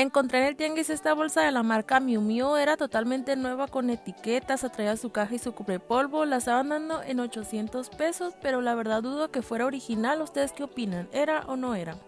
Encontré en el tianguis esta bolsa de la marca Miu Miu, era totalmente nueva con etiquetas, atraía su caja y su cubrepolvo, la estaban dando en 800 pesos, pero la verdad dudo que fuera original, ¿ustedes qué opinan? ¿Era o no era?